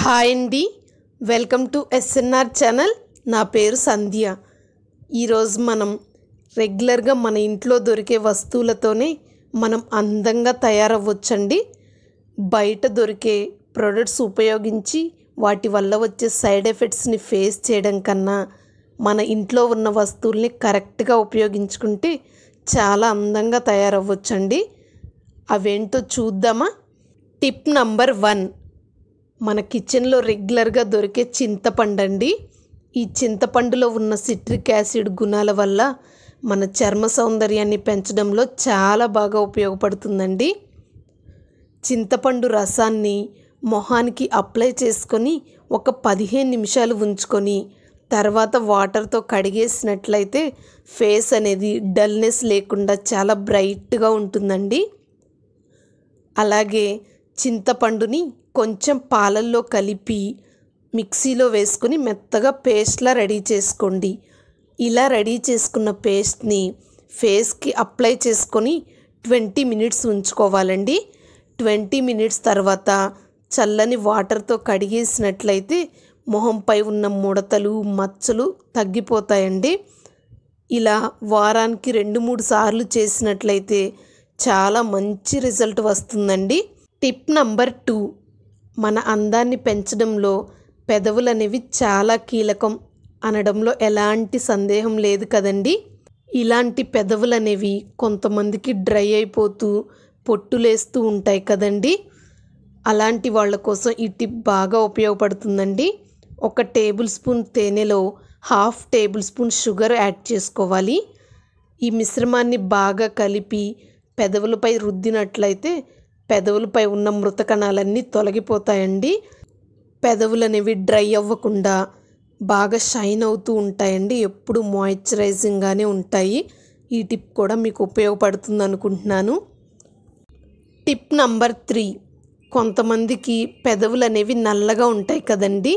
hi అండి welcome to SNR channel నా పేరు సంధ్య ఈరోజు మనం రెగ్యులర్గా మన ఇంట్లో దొరికే వస్తువులతోనే మనం అందంగా తయారవ్వచ్చండి బయట దొరికే ప్రొడక్ట్స్ ఉపయోగించి వాటి వల్ల వచ్చే సైడ్ ఎఫెక్ట్స్ని ఫేస్ చేయడం కన్నా మన ఇంట్లో ఉన్న వస్తువుల్ని కరెక్ట్గా ఉపయోగించుకుంటే చాలా అందంగా తయారవ్వచ్చండి అవేంటో చూద్దామా టిప్ నంబర్ వన్ మన కిచెన్లో రెగ్యులర్గా దొరికే చింతపండు అండి ఈ చింతపండులో ఉన్న సిట్రిక్ యాసిడ్ గుణాల వల్ల మన చర్మ సౌందర్యాన్ని పెంచడంలో చాలా బాగా ఉపయోగపడుతుందండి చింతపండు రసాన్ని మొహానికి అప్లై చేసుకొని ఒక పదిహేను నిమిషాలు ఉంచుకొని తర్వాత వాటర్తో కడిగేసినట్లయితే ఫేస్ అనేది డల్నెస్ లేకుండా చాలా బ్రైట్గా ఉంటుందండి అలాగే చింతపండుని కొంచెం పాలల్లో కలిపి మిక్సీలో వేసుకుని మెత్తగా పేస్ట్లా రెడీ చేసుకోండి ఇలా రెడీ చేసుకున్న పేస్ట్ని ఫేస్కి అప్లై చేసుకొని ట్వంటీ మినిట్స్ ఉంచుకోవాలండి ట్వంటీ మినిట్స్ తర్వాత చల్లని వాటర్తో కడిగేసినట్లయితే మొహంపై ఉన్న ముడతలు మచ్చలు తగ్గిపోతాయండి ఇలా వారానికి రెండు మూడు సార్లు చేసినట్లయితే చాలా మంచి రిజల్ట్ వస్తుందండి టిప్ నంబర్ టూ మన అందాన్ని పెంచడంలో పెదవులు అనేవి చాలా కీలకం అనడంలో ఎలాంటి సందేహం లేదు కదండి ఇలాంటి పెదవులు అనేవి కొంతమందికి డ్రై అయిపోతూ పొట్టులేస్తూ ఉంటాయి కదండి అలాంటి వాళ్ళ కోసం ఈ టిప్ బాగా ఉపయోగపడుతుందండి ఒక టేబుల్ స్పూన్ తేనెలో half tablespoon sugar add చేసుకోవాలి ఈ మిశ్రమాన్ని బాగా కలిపి పెదవులపై రుద్దినట్లయితే పెదవులపై ఉన్న మృత కణాలన్నీ తొలగిపోతాయండి పెదవులు అనేవి డ్రై అవ్వకుండా బాగా షైన్ అవుతూ ఉంటాయండి ఎప్పుడు మాయిశ్చరైజింగ్గానే ఉంటాయి ఈ టిప్ కూడా మీకు ఉపయోగపడుతుంది అనుకుంటున్నాను టిప్ నంబర్ త్రీ కొంతమందికి పెదవులు అనేవి నల్లగా ఉంటాయి కదండి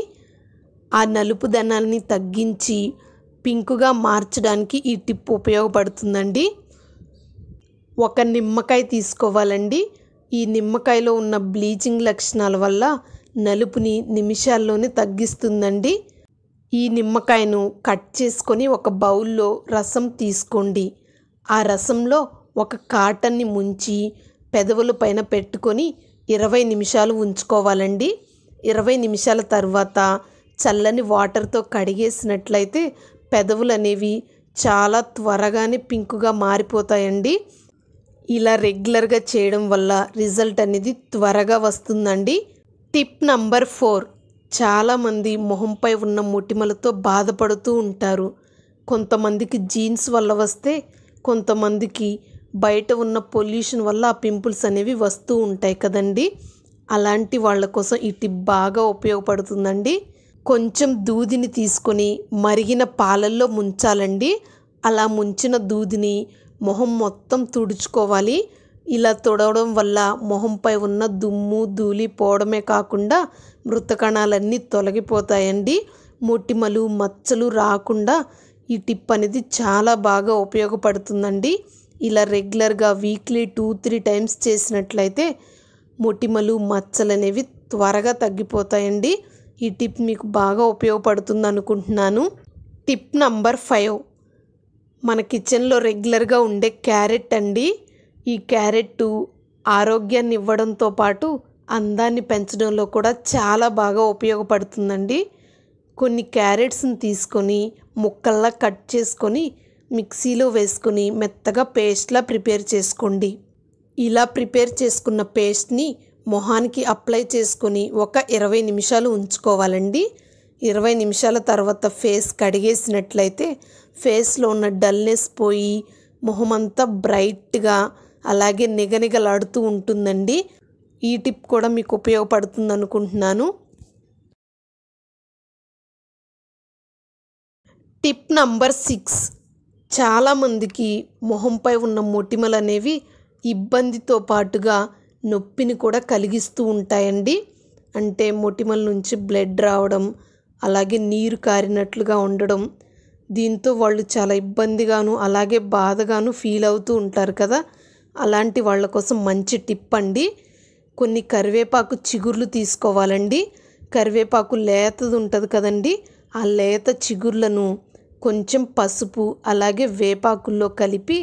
ఆ నలుపు నలుపుదనాన్ని తగ్గించి పింకుగా మార్చడానికి ఈ టిప్ ఉపయోగపడుతుందండి ఒక నిమ్మకాయ తీసుకోవాలండి ఈ నిమ్మకాయలో ఉన్న బ్లీచింగ్ లక్షణాల వల్ల నలుపుని నిమిషాల్లోనే తగ్గిస్తుందండి ఈ నిమ్మకాయను కట్ చేసుకొని ఒక బౌల్లో రసం తీసుకోండి ఆ రసంలో ఒక కాటన్ని ముంచి పెదవుల పైన పెట్టుకొని ఇరవై నిమిషాలు ఉంచుకోవాలండి ఇరవై నిమిషాల తర్వాత చల్లని వాటర్తో కడిగేసినట్లయితే పెదవులు అనేవి చాలా త్వరగానే పింకుగా మారిపోతాయండి ఇలా రెగ్యులర్గా చేయడం వల్ల రిజల్ట్ అనేది త్వరగా వస్తుందండి టిప్ నంబర్ ఫోర్ చాలామంది మొహంపై ఉన్న మొటిమలతో బాధపడుతూ ఉంటారు కొంతమందికి జీన్స్ వల్ల వస్తే కొంతమందికి బయట ఉన్న పొల్యూషన్ వల్ల ఆ పింపుల్స్ అనేవి వస్తూ ఉంటాయి కదండి అలాంటి వాళ్ళ కోసం ఈ టిప్ బాగా ఉపయోగపడుతుందండి కొంచెం దూదిని తీసుకొని మరిగిన పాలల్లో ముంచాలండి అలా ముంచిన దూదిని మొహం మొత్తం తుడుచుకోవాలి ఇలా తుడవడం వల్ల మొహంపై ఉన్న దుమ్ము ధూళి పోవడమే కాకుండా మృతకణాలన్నీ తొలగిపోతాయండి మొటిమలు మచ్చలు రాకుండా ఈ టిప్ అనేది చాలా బాగా ఉపయోగపడుతుందండి ఇలా రెగ్యులర్గా వీక్లీ టూ త్రీ టైమ్స్ చేసినట్లయితే మొటిమలు మచ్చలు అనేవి త్వరగా తగ్గిపోతాయండి ఈ టిప్ మీకు బాగా ఉపయోగపడుతుంది అనుకుంటున్నాను టిప్ నంబర్ ఫైవ్ మన కిచెన్లో రెగ్యులర్గా ఉండే క్యారెట్ అండి ఈ క్యారెట్ ఆరోగ్యాన్ని ఇవ్వడంతో పాటు అందాన్ని పెంచడంలో కూడా చాలా బాగా ఉపయోగపడుతుందండి కొన్ని క్యారెట్స్ని తీసుకొని ముక్కల్లా కట్ చేసుకొని మిక్సీలో వేసుకొని మెత్తగా పేస్ట్లా ప్రిపేర్ చేసుకోండి ఇలా ప్రిపేర్ చేసుకున్న పేస్ట్ని మొహానికి అప్లై చేసుకొని ఒక ఇరవై నిమిషాలు ఉంచుకోవాలండి ఇరవై నిమిషాల తర్వాత ఫేస్ కడిగేసినట్లయితే ఫేస్లో ఉన్న డల్నెస్ పోయి మొహమంతా బ్రైట్గా అలాగే నిగనిగలాడుతూ ఉంటుందండి ఈ టిప్ కూడా మీకు ఉపయోగపడుతుంది అనుకుంటున్నాను టిప్ నంబర్ సిక్స్ చాలామందికి మొహంపై ఉన్న మొటిమలు అనేవి ఇబ్బందితో పాటుగా నొప్పిని కూడా కలిగిస్తూ ఉంటాయండి అంటే మొటిమల నుంచి బ్లడ్ రావడం అలాగే నీరు కారినట్లుగా ఉండడం దీంతో వాళ్ళు చాలా ఇబ్బందిగాను అలాగే బాధగాను ఫీల్ అవుతూ ఉంటారు కదా అలాంటి వాళ్ళ కోసం మంచి టిప్ అండి కొన్ని కరివేపాకు చిగుర్లు తీసుకోవాలండి కరివేపాకు లేతది ఉంటుంది కదండి ఆ లేత చిగుర్లను కొంచెం పసుపు అలాగే వేపాకుల్లో కలిపి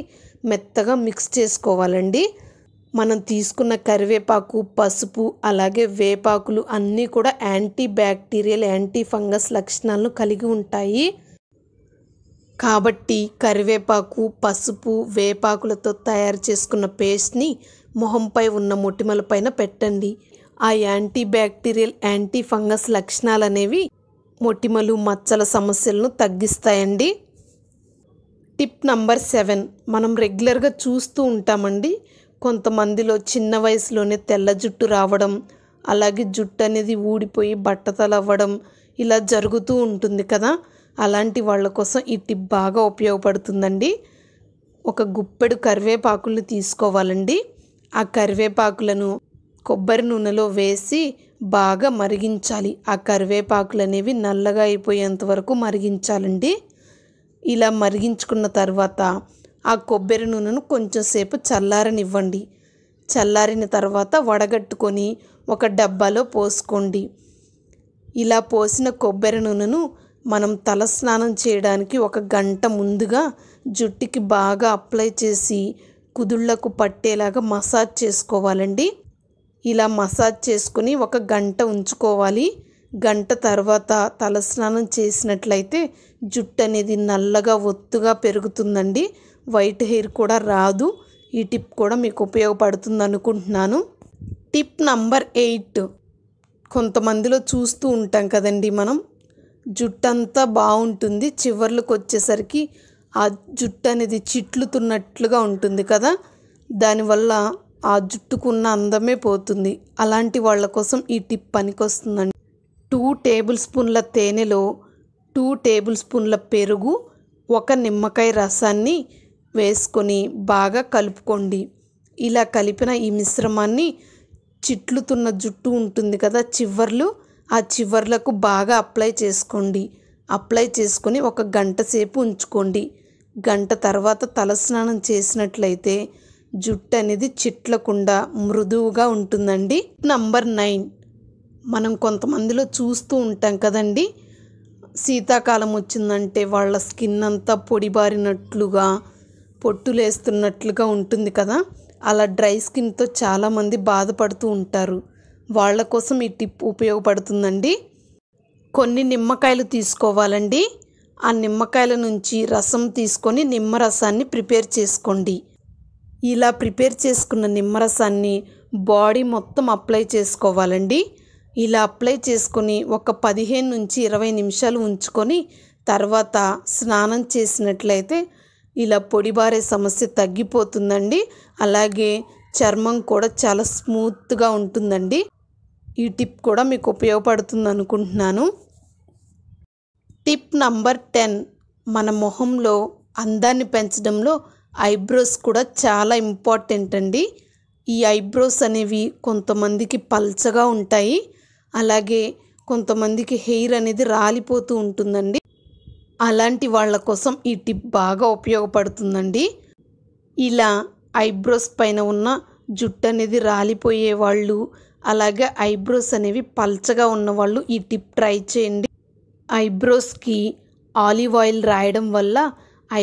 మెత్తగా మిక్స్ చేసుకోవాలండి మనం తీసుకున్న కరివేపాకు పసుపు అలాగే వేపాకులు అన్నీ కూడా యాంటీ బ్యాక్టీరియల్ యాంటీ ఫంగస్ లక్షణాలను కలిగి ఉంటాయి కాబట్టి కరివేపాకు పసుపు వేపాకులతో తయారు చేసుకున్న పేస్ట్ని మొహంపై ఉన్న మొటిమల పైన పెట్టండి ఆ యాంటీ బ్యాక్టీరియల్ యాంటీ ఫంగస్ లక్షణాలు అనేవి మొటిమలు మచ్చల సమస్యలను తగ్గిస్తాయండి టిప్ నంబర్ సెవెన్ మనం రెగ్యులర్గా చూస్తూ ఉంటామండి కొంతమందిలో చిన్న వయసులోనే తెల్ల జుట్టు రావడం అలాగే జుట్టు అనేది ఊడిపోయి అవ్వడం ఇలా జరుగుతూ ఉంటుంది కదా అలాంటి వాళ్ళ కోసం ఈ టిప్ బాగా ఉపయోగపడుతుందండి ఒక గుప్పెడు కరివేపాకులను తీసుకోవాలండి ఆ కరివేపాకులను కొబ్బరి నూనెలో వేసి బాగా మరిగించాలి ఆ కరివేపాకులు అనేవి నల్లగా అయిపోయేంత వరకు మరిగించాలండి ఇలా మరిగించుకున్న తర్వాత ఆ కొబ్బరి నూనెను కొంచెంసేపు చల్లారనివ్వండి చల్లారిన తర్వాత వడగట్టుకొని ఒక డబ్బాలో పోసుకోండి ఇలా పోసిన కొబ్బరి నూనెను మనం తలస్నానం చేయడానికి ఒక గంట ముందుగా జుట్టుకి బాగా అప్లై చేసి కుదుళ్లకు పట్టేలాగా మసాజ్ చేసుకోవాలండి ఇలా మసాజ్ చేసుకుని ఒక గంట ఉంచుకోవాలి గంట తర్వాత తలస్నానం చేసినట్లయితే జుట్టు అనేది నల్లగా ఒత్తుగా పెరుగుతుందండి వైట్ హెయిర్ కూడా రాదు ఈ టిప్ కూడా మీకు ఉపయోగపడుతుంది అనుకుంటున్నాను టిప్ నంబర్ ఎయిట్ కొంతమందిలో చూస్తూ ఉంటాం కదండి మనం జుట్టంతా బాగుంటుంది చివర్లకు వచ్చేసరికి ఆ జుట్టు అనేది చిట్లుతున్నట్లుగా ఉంటుంది కదా దానివల్ల ఆ జుట్టుకున్న అందమే పోతుంది అలాంటి వాళ్ళ కోసం ఈ టిప్ పనికొస్తుందండి టూ టేబుల్ స్పూన్ల తేనెలో టూ టేబుల్ స్పూన్ల పెరుగు ఒక నిమ్మకాయ రసాన్ని వేసుకొని బాగా కలుపుకోండి ఇలా కలిపిన ఈ మిశ్రమాన్ని చిట్లుతున్న జుట్టు ఉంటుంది కదా చివర్లు ఆ చివర్లకు బాగా అప్లై చేసుకోండి అప్లై చేసుకొని ఒక గంట సేపు ఉంచుకోండి గంట తర్వాత తలస్నానం చేసినట్లయితే జుట్టు అనేది చిట్లకుండా మృదువుగా ఉంటుందండి నంబర్ నైన్ మనం కొంతమందిలో చూస్తూ ఉంటాం కదండి శీతాకాలం వచ్చిందంటే వాళ్ళ స్కిన్ అంతా పొడిబారినట్లుగా లేస్తున్నట్లుగా ఉంటుంది కదా అలా డ్రై స్కిన్తో చాలామంది బాధపడుతూ ఉంటారు వాళ్ళ కోసం ఈ టిప్ ఉపయోగపడుతుందండి కొన్ని నిమ్మకాయలు తీసుకోవాలండి ఆ నిమ్మకాయల నుంచి రసం తీసుకొని నిమ్మరసాన్ని ప్రిపేర్ చేసుకోండి ఇలా ప్రిపేర్ చేసుకున్న నిమ్మరసాన్ని బాడీ మొత్తం అప్లై చేసుకోవాలండి ఇలా అప్లై చేసుకొని ఒక పదిహేను నుంచి ఇరవై నిమిషాలు ఉంచుకొని తర్వాత స్నానం చేసినట్లయితే ఇలా పొడిబారే సమస్య తగ్గిపోతుందండి అలాగే చర్మం కూడా చాలా స్మూత్గా ఉంటుందండి ఈ టిప్ కూడా మీకు ఉపయోగపడుతుంది అనుకుంటున్నాను టిప్ నంబర్ టెన్ మన మొహంలో అందాన్ని పెంచడంలో ఐబ్రోస్ కూడా చాలా ఇంపార్టెంట్ అండి ఈ ఐబ్రోస్ అనేవి కొంతమందికి పల్చగా ఉంటాయి అలాగే కొంతమందికి హెయిర్ అనేది రాలిపోతూ ఉంటుందండి అలాంటి వాళ్ళ కోసం ఈ టిప్ బాగా ఉపయోగపడుతుందండి ఇలా ఐబ్రోస్ పైన ఉన్న జుట్టు అనేది రాలిపోయే వాళ్ళు అలాగే ఐబ్రోస్ అనేవి పల్చగా ఉన్నవాళ్ళు ఈ టిప్ ట్రై చేయండి ఐబ్రోస్కి ఆలివ్ ఆయిల్ రాయడం వల్ల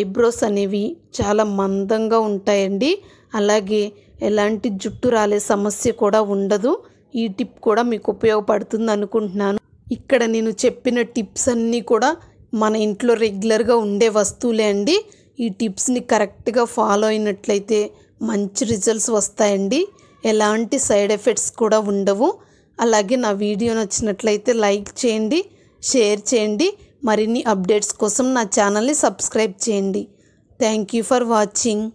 ఐబ్రోస్ అనేవి చాలా మందంగా ఉంటాయండి అలాగే ఎలాంటి జుట్టు రాలే సమస్య కూడా ఉండదు ఈ టిప్ కూడా మీకు ఉపయోగపడుతుంది అనుకుంటున్నాను ఇక్కడ నేను చెప్పిన టిప్స్ అన్నీ కూడా మన ఇంట్లో రెగ్యులర్గా ఉండే వస్తువులే అండి ఈ టిప్స్ని కరెక్ట్గా ఫాలో అయినట్లయితే మంచి రిజల్ట్స్ వస్తాయండి ఎలాంటి సైడ్ ఎఫెక్ట్స్ కూడా ఉండవు అలాగే నా వీడియో నచ్చినట్లయితే లైక్ చేయండి షేర్ చేయండి మరిన్ని అప్డేట్స్ కోసం నా ఛానల్ని సబ్స్క్రైబ్ చేయండి థ్యాంక్ యూ ఫర్ వాచింగ్